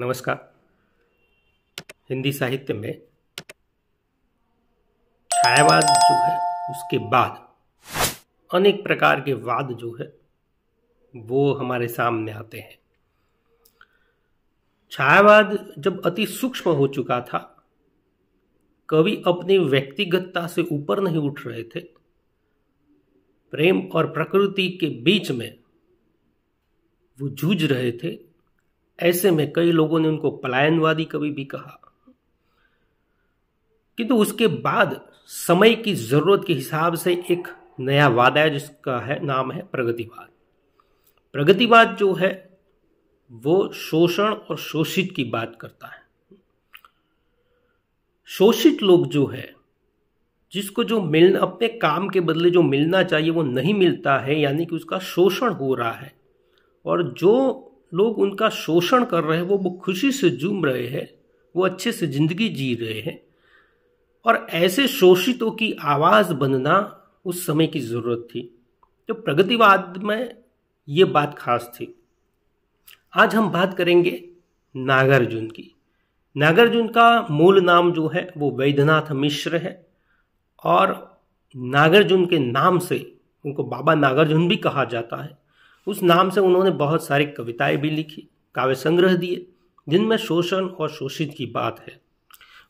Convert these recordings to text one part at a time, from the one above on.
नमस्कार हिंदी साहित्य में छायावाद जो है उसके बाद अनेक प्रकार के वाद जो है वो हमारे सामने आते हैं छायावाद जब अति सूक्ष्म हो चुका था कवि अपनी व्यक्तिगतता से ऊपर नहीं उठ रहे थे प्रेम और प्रकृति के बीच में वो जूझ रहे थे ऐसे में कई लोगों ने उनको पलायनवादी कवि भी कहा किंतु तो उसके बाद समय की जरूरत के हिसाब से एक नया वादा है जिसका है नाम है प्रगतिवाद प्रगतिवाद जो है वो शोषण और शोषित की बात करता है शोषित लोग जो है जिसको जो मिलना अपने काम के बदले जो मिलना चाहिए वो नहीं मिलता है यानी कि उसका शोषण हो रहा है और जो लोग उनका शोषण कर रहे हैं वो वो खुशी से जूम रहे हैं वो अच्छे से ज़िंदगी जी रहे हैं और ऐसे शोषितों की आवाज़ बनना उस समय की ज़रूरत थी तो प्रगतिवाद में ये बात खास थी आज हम बात करेंगे नागार्जुन की नागार्जुन का मूल नाम जो है वो वैद्यनाथ मिश्र है और नागार्जुन के नाम से उनको बाबा नागार्जुन भी कहा जाता है उस नाम से उन्होंने बहुत सारी कविताएं भी लिखी काव्य संग्रह दिए जिनमें शोषण और शोषित की बात है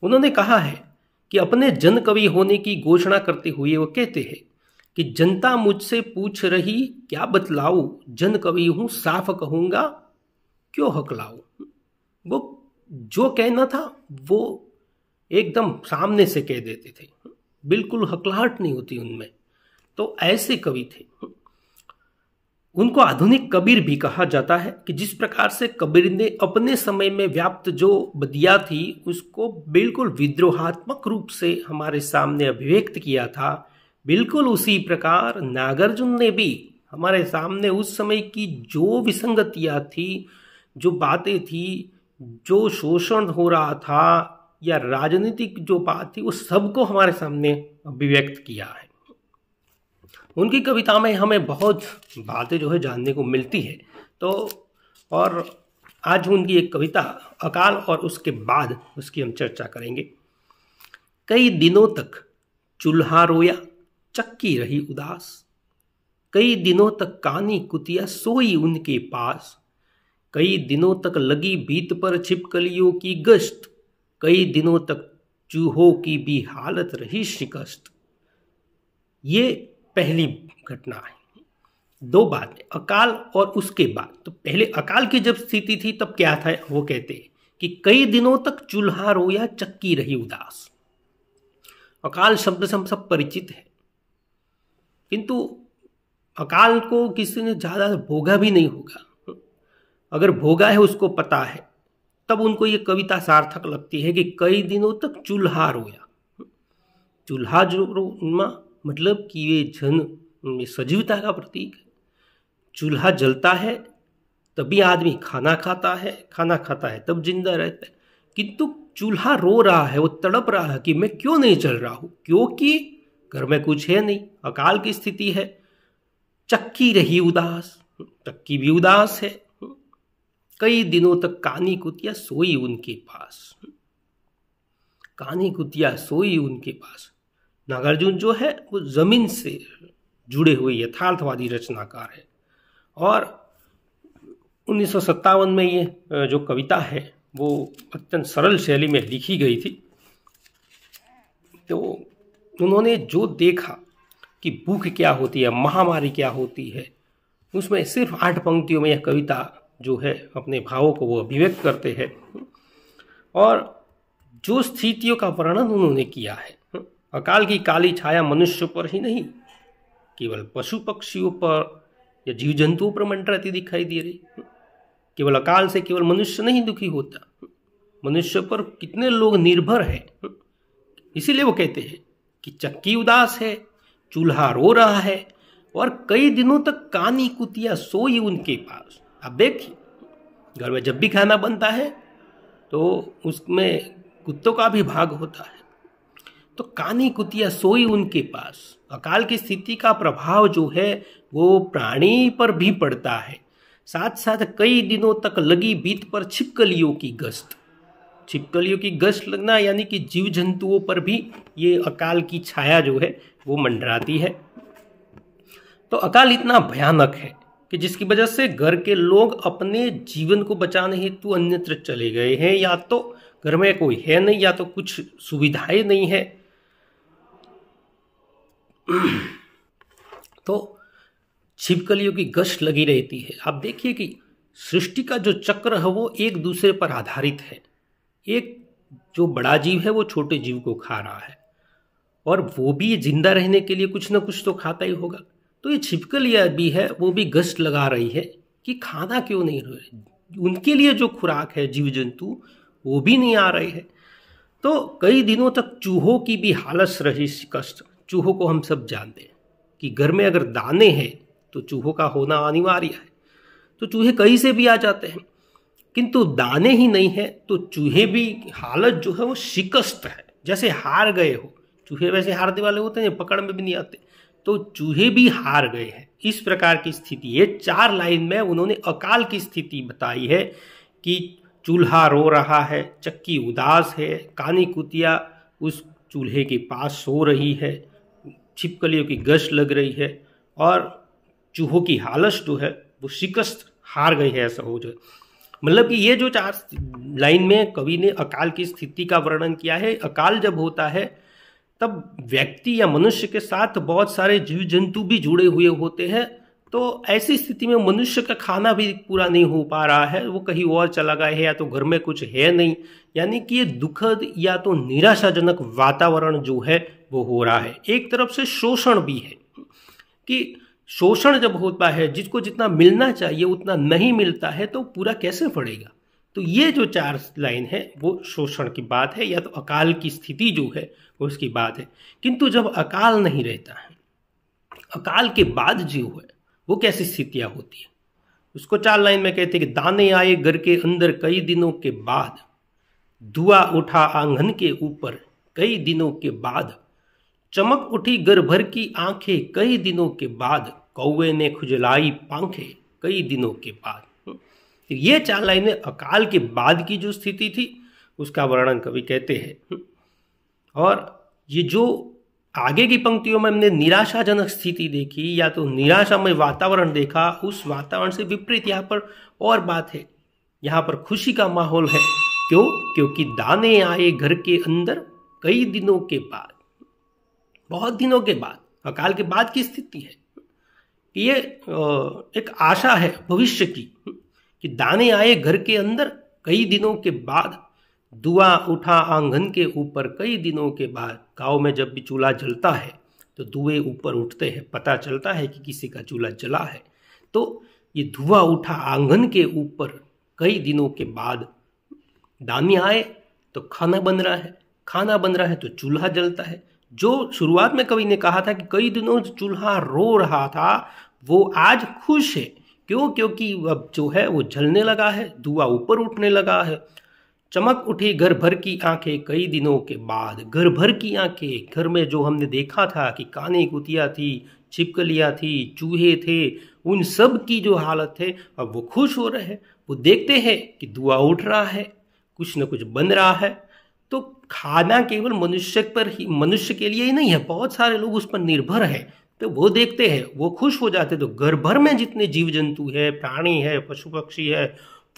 उन्होंने कहा है कि अपने जन कवि होने की घोषणा करते हुए वो कहते हैं कि जनता मुझसे पूछ रही क्या बतलाऊ जन कवि हूँ साफ कहूँगा क्यों हकलाऊ वो जो कहना था वो एकदम सामने से कह देते थे बिल्कुल हकलाहट नहीं होती उनमें तो ऐसे कवि थे उनको आधुनिक कबीर भी कहा जाता है कि जिस प्रकार से कबीर ने अपने समय में व्याप्त जो बदिया थी उसको बिल्कुल विद्रोहात्मक रूप से हमारे सामने अभिव्यक्त किया था बिल्कुल उसी प्रकार नागार्जुन ने भी हमारे सामने उस समय की जो विसंगतियाँ थी जो बातें थी जो शोषण हो रहा था या राजनीतिक जो बात थी वो सबको हमारे सामने अभिव्यक्त किया है उनकी कविता में हमें बहुत बातें जो है जानने को मिलती है तो और आज उनकी एक कविता अकाल और उसके बाद उसकी हम चर्चा करेंगे कई दिनों तक चूल्हा रोया चक्की रही उदास कई दिनों तक कानी कुतिया सोई उनके पास कई दिनों तक लगी भीत पर छिपकलियों की गश्त कई दिनों तक चूहों की भी हालत रही शिकस्त ये पहली घटना है दो बात अकाल और उसके बाद तो पहले अकाल की जब स्थिति थी तब क्या था वो कहते कि कई दिनों तक चूल्हा रोया चक्की रही उदास अकाल शब्द से हम सब परिचित है किंतु अकाल को किसी ने ज़्यादा भोगा भी नहीं होगा अगर भोगा है उसको पता है तब उनको ये कविता सार्थक लगती है कि कई दिनों तक चूल्हा रोया चूल्हा जो रो मतलब कि वे जन सजीवता का प्रतीक है चूल्हा जलता है तभी आदमी खाना खाता है खाना खाता है तब जिंदा रहता है किंतु चूल्हा रो रहा है वो तड़प रहा है कि मैं क्यों नहीं जल रहा हूँ क्योंकि घर में कुछ है नहीं अकाल की स्थिति है चक्की रही उदास चक्की भी उदास है कई दिनों तक कानी कुतिया सोई उनके पास कानी कुतिया सोई उनके पास नागार्जुन जो है वो जमीन से जुड़े हुए यथार्थवादी रचनाकार है और उन्नीस में ये जो कविता है वो अत्यंत सरल शैली में लिखी गई थी तो उन्होंने जो देखा कि भूख क्या होती है महामारी क्या होती है उसमें सिर्फ आठ पंक्तियों में यह कविता जो है अपने भावों को वो अभिव्यक्त करते हैं और जो स्थितियों का वर्णन उन्होंने किया है अकाल की काली छाया मनुष्य पर ही नहीं केवल पशु पक्षियों पर या जीव जंतुओं पर मंडराती दिखाई दे रही केवल अकाल से केवल मनुष्य नहीं दुखी होता मनुष्य पर कितने लोग निर्भर है इसीलिए वो कहते हैं कि चक्की उदास है चूल्हा रो रहा है और कई दिनों तक कानी कुतिया सोई उनके पास अब देखिए घर में जब भी खाना बनता है तो उसमें कुत्तों का भी भाग होता है तो कानी कुतिया सोई उनके पास अकाल की स्थिति का प्रभाव जो है वो प्राणी पर भी पड़ता है साथ साथ कई दिनों तक लगी बीत पर छिपकलियों की गश्त छिपकलियों की गश्त लगना यानी कि जीव जंतुओं पर भी ये अकाल की छाया जो है वो मंडराती है तो अकाल इतना भयानक है कि जिसकी वजह से घर के लोग अपने जीवन को बचाने हेतु अन्यत्र चले गए हैं या तो घर में कोई है नहीं या तो कुछ सुविधाएं नहीं है तो छिपकलियों की गश्त लगी रहती है आप देखिए कि सृष्टि का जो चक्र है वो एक दूसरे पर आधारित है एक जो बड़ा जीव है वो छोटे जीव को खा रहा है और वो भी जिंदा रहने के लिए कुछ ना कुछ तो खाता ही होगा तो ये छिपकलिया भी है वो भी गश्त लगा रही है कि खाना क्यों नहीं रहे उनके लिए जो खुराक है जीव जंतु वो भी नहीं आ रहे हैं तो कई दिनों तक चूहों की भी हालत रही कष्ट चूहों को हम सब जानते हैं कि घर में अगर दाने हैं तो चूहों का होना अनिवार्य है तो चूहे कहीं से भी आ जाते हैं किंतु दाने ही नहीं है तो चूहे भी हालत जो है वो शिकस्त है जैसे हार गए हो चूहे वैसे हारने वाले होते हैं पकड़ में भी नहीं आते तो चूहे भी हार गए हैं इस प्रकार की स्थिति है चार लाइन में उन्होंने अकाल की स्थिति बताई है कि चूल्हा रो रहा है चक्की उदास है कानी कुतिया उस चूल्हे के पास सो रही है छिपकलियों की गश्त लग रही है और चूहों की हालत जो है वो शिकस्त हार गई है ऐसा हो जाए मतलब कि ये जो चार लाइन में कवि ने अकाल की स्थिति का वर्णन किया है अकाल जब होता है तब व्यक्ति या मनुष्य के साथ बहुत सारे जीव जंतु भी जुड़े हुए होते हैं तो ऐसी स्थिति में मनुष्य का खाना भी पूरा नहीं हो पा रहा है वो कहीं और चला गया है या तो घर में कुछ है नहीं यानी कि ये दुखद या तो निराशाजनक वातावरण जो है वो हो रहा है एक तरफ से शोषण भी है कि शोषण जब होता है जिसको जितना मिलना चाहिए उतना नहीं मिलता है तो पूरा कैसे पड़ेगा तो ये जो चार लाइन है वो शोषण की बात है या तो अकाल की स्थिति जो है वो उसकी बात है किंतु जब अकाल नहीं रहता है अकाल के बाद जो है वो कैसी स्थितियां होती है उसको चार लाइन में कहते हैं कि दाने आए घर के अंदर कई दिनों के बाद धुआ उठा आंगन के ऊपर कई दिनों के बाद चमक उठी घर भर की आंखें कई दिनों के बाद कौवे ने खुजलाई पांखे कई दिनों के बाद तो ये चार लाइनें अकाल के बाद की जो स्थिति थी उसका वर्णन कवि कहते हैं और ये जो आगे की पंक्तियों में हमने निराशाजनक स्थिति देखी या तो निराशामय वातावरण देखा उस वातावरण से विपरीत यहाँ पर और बात है यहाँ पर खुशी का माहौल है क्यों क्योंकि दाने आए घर के अंदर कई दिनों के बाद बहुत दिनों के बाद अकाल के बाद की स्थिति है ये एक आशा है भविष्य की कि दाने आए घर के अंदर कई दिनों के बाद दुआ उठा आंगन के ऊपर कई दिनों के बाद गांव में जब भी चूल्हा जलता है तो धुएं ऊपर उठते हैं पता चलता है कि किसी का चूल्हा जला है तो ये धुआं उठा आंगन के ऊपर कई दिनों के बाद दानी आए तो खाना बन रहा है खाना बन रहा है तो चूल्हा जलता है जो शुरुआत में कवि ने कहा था कि कई दिनों चूल्हा रो रहा था वो आज खुश है क्यों क्योंकि अब जो है वो जलने लगा है धुआं ऊपर उठने लगा है चमक उठी घर भर की आंखें कई दिनों के बाद घर भर की आंखें घर में जो हमने देखा था कि काने कुतिया थी छिपकलियाँ थी चूहे थे उन सब की जो हालत है अब वो खुश हो रहे हैं वो देखते हैं कि धुआं उठ रहा है कुछ न कुछ बन रहा है तो खाना केवल मनुष्य पर ही मनुष्य के लिए ही नहीं है बहुत सारे लोग उस पर निर्भर है तो वो देखते हैं वो खुश हो जाते तो घर भर में जितने जीव जंतु है प्राणी है पशु पक्षी है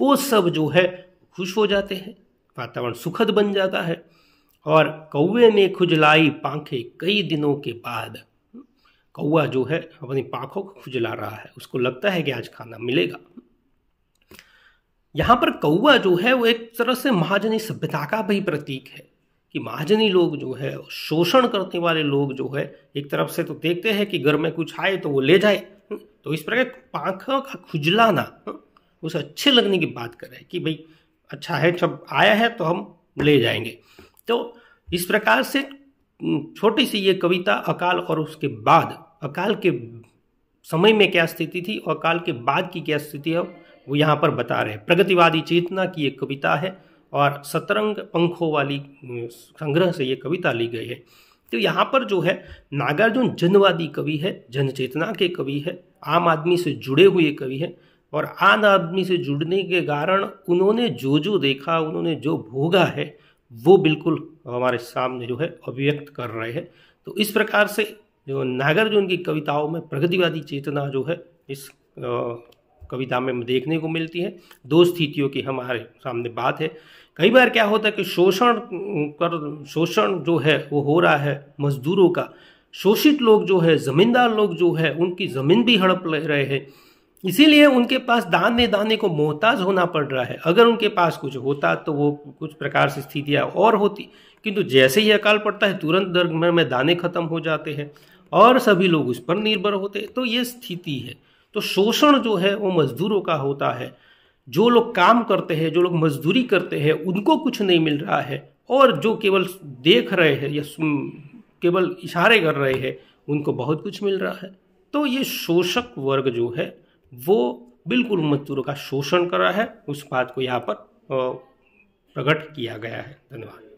वो सब जो है खुश हो जाते हैं वातावरण सुखद बन जाता है और कौवे ने खुजलाई पांखे कई दिनों के बाद कौआ जो है अपनी पांखों को खुजला रहा है उसको लगता है कि आज खाना मिलेगा यहाँ पर कौआ जो है वो एक तरह से महाजनी सभ्यता का भी प्रतीक है कि महाजनी लोग जो है शोषण करने वाले लोग जो है एक तरफ से तो देखते हैं कि घर में कुछ आए तो वो ले जाए तो इस प्रकार पांखों का खुजलाना उसे अच्छे लगने की बात करें कि भाई अच्छा है जब आया है तो हम ले जाएंगे तो इस प्रकार से छोटी सी ये कविता अकाल और उसके बाद अकाल के समय में क्या स्थिति थी और अकाल के बाद की क्या स्थिति है वो यहाँ पर बता रहे हैं प्रगतिवादी चेतना की एक कविता है और सतरंग पंखों वाली संग्रह से ये कविता ली गई है तो यहाँ पर जो है नागार्जुन जनवादी कवि है जन चेतना के कवि है आम आदमी से जुड़े हुए कवि है और आम आदमी से जुड़ने के कारण उन्होंने जो जो देखा उन्होंने जो भोगा है वो बिल्कुल हमारे सामने जो है अभिव्यक्त कर रहे हैं तो इस प्रकार से जो नागार्जुन की कविताओं में प्रगतिवादी चेतना जो है इस कविता में देखने को मिलती है दो स्थितियों की हमारे सामने बात है कई बार क्या होता है कि शोषण कर शोषण जो है वो हो रहा है मजदूरों का शोषित लोग जो है ज़मींदार लोग जो है उनकी ज़मीन भी हड़प ले रहे हैं इसीलिए उनके पास दाने दाने को मोहताज होना पड़ रहा है अगर उनके पास कुछ होता तो वो कुछ प्रकार से स्थितियाँ और होती किंतु जैसे ही अकाल पड़ता है तुरंत दर में दाने खत्म हो जाते हैं और सभी लोग उस पर निर्भर होते तो ये स्थिति है तो शोषण जो है वो मजदूरों का होता है जो लोग काम करते हैं जो लोग मजदूरी करते हैं उनको कुछ नहीं मिल रहा है और जो केवल देख रहे हैं या केवल इशारे कर रहे हैं उनको बहुत कुछ मिल रहा है तो ये शोषक वर्ग जो है वो बिल्कुल मजदूरों का शोषण कर रहा है उस बात को यहाँ पर प्रकट किया गया है धन्यवाद